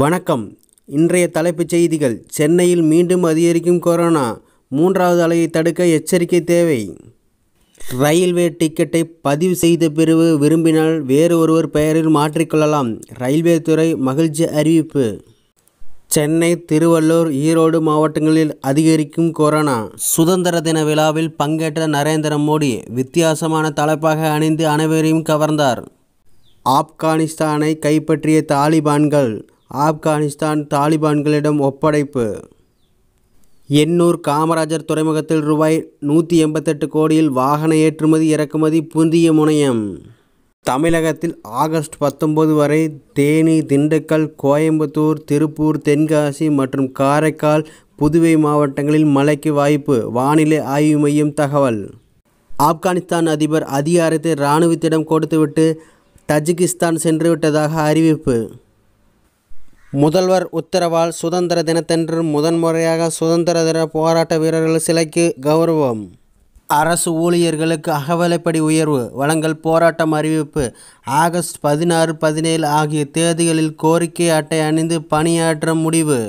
வணக்கம் இன்றைய தலைப்புச் செய்திகள் சென்னையில் மீண்டும் அதிகரிக்கும் கொரோனா மூன்றாவது அலையை தடுக்க எச்சரிக்கை தேவை ரயில்வே டிக்கெட்டை பதிவு செய்த பிறகு விரும்பினால் வேறு ஒருவர் பெயரில் மாற்றிக்கொள்ளலாம் ரயில்வே துறை மகிழ்ச்சி அறிவிப்பு சென்னை திருவள்ளூர் ஈரோடு மாவட்டங்களில் அதிகரிக்கும் கொரோனா சுதந்திர தின விழாவில் பங்கேற்ற நரேந்திர மோடி வித்தியாசமான தலைப்பாக அணிந்து அனைவரையும் கவர்ந்தார் ஆப்கானிஸ்தானை கைப்பற்றிய தாலிபான்கள் ஆப்கானிஸ்தான் தாலிபான்களிடம் ஒப்படைப்பு எண்ணூர் காமராஜர் துறைமுகத்தில் ரூபாய் நூற்றி எண்பத்தெட்டு கோடியில் வாகன ஏற்றுமதி இறக்குமதி புதிய முனையம் தமிழகத்தில் ஆகஸ்ட் பத்தொன்பது வரை தேனி திண்டுக்கல் கோயம்புத்தூர் திருப்பூர் தென்காசி மற்றும் காரைக்கால் புதுவை மாவட்டங்களில் மழைக்கு வாய்ப்பு வானிலை ஆய்வு மையம் தகவல் ஆப்கானிஸ்தான் அதிபர் அதிகாரத்தை இராணுவத்திடம் கொடுத்துவிட்டு தஜிகிஸ்தான் சென்றுவிட்டதாக அறிவிப்பு முதல்வர் உத்தரவால் சுதந்திர தினத்தன்று முதன்முறையாக சுதந்திர தின போராட்ட வீரர்கள் சிலைக்கு கௌரவம் அரசு ஊழியர்களுக்கு அகவலைப்படி உயர்வு வழங்கல் போராட்டம் அறிவிப்பு ஆகஸ்ட் பதினாறு பதினேழு ஆகிய தேதிகளில் கோரிக்கை அட்டை அணிந்து பணியாற்ற முடிவு